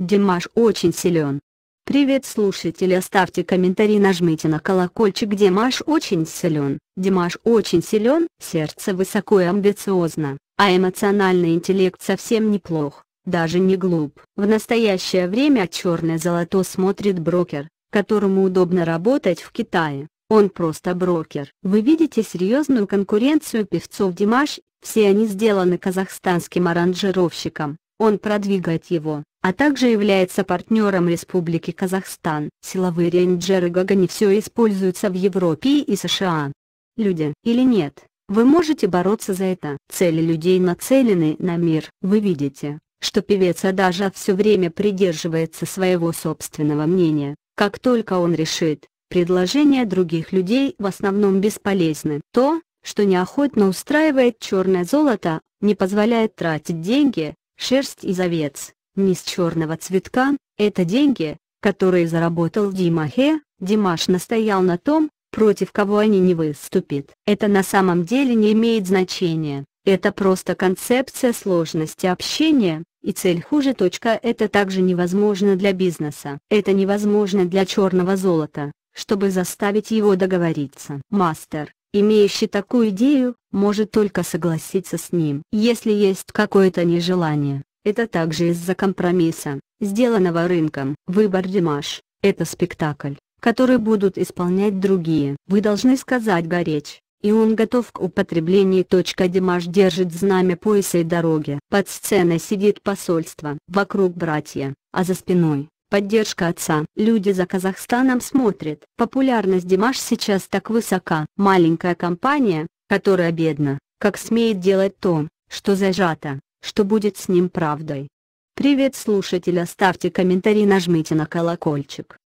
Димаш очень силен. Привет слушатели оставьте комментарий нажмите на колокольчик Димаш очень силен. Димаш очень силен, сердце высоко и амбициозно, а эмоциональный интеллект совсем неплох, даже не глуп. В настоящее время черное золото смотрит брокер, которому удобно работать в Китае. Он просто брокер. Вы видите серьезную конкуренцию певцов Димаш, все они сделаны казахстанским аранжировщиком, он продвигает его а также является партнером Республики Казахстан. Силовые рейнджеры Гагани все используются в Европе и США. Люди или нет, вы можете бороться за это. Цели людей нацелены на мир. Вы видите, что певец Адажа все время придерживается своего собственного мнения, как только он решит, предложения других людей в основном бесполезны. То, что неохотно устраивает черное золото, не позволяет тратить деньги, шерсть и завец. Мисс черного цветка – это деньги, которые заработал Дима Хе, Димаш настоял на том, против кого они не выступит. Это на самом деле не имеет значения, это просто концепция сложности общения, и цель хуже. Это также невозможно для бизнеса. Это невозможно для черного золота, чтобы заставить его договориться. Мастер, имеющий такую идею, может только согласиться с ним. Если есть какое-то нежелание, это также из-за компромисса, сделанного рынком. Выбор Димаш – это спектакль, который будут исполнять другие. Вы должны сказать горечь, и он готов к употреблению. Димаш держит знамя пояса и дороги. Под сценой сидит посольство. Вокруг братья, а за спиной – поддержка отца. Люди за Казахстаном смотрят. Популярность Димаш сейчас так высока. Маленькая компания, которая бедна, как смеет делать то, что зажато что будет с ним правдой. Привет слушатели, ставьте комментарий нажмите на колокольчик.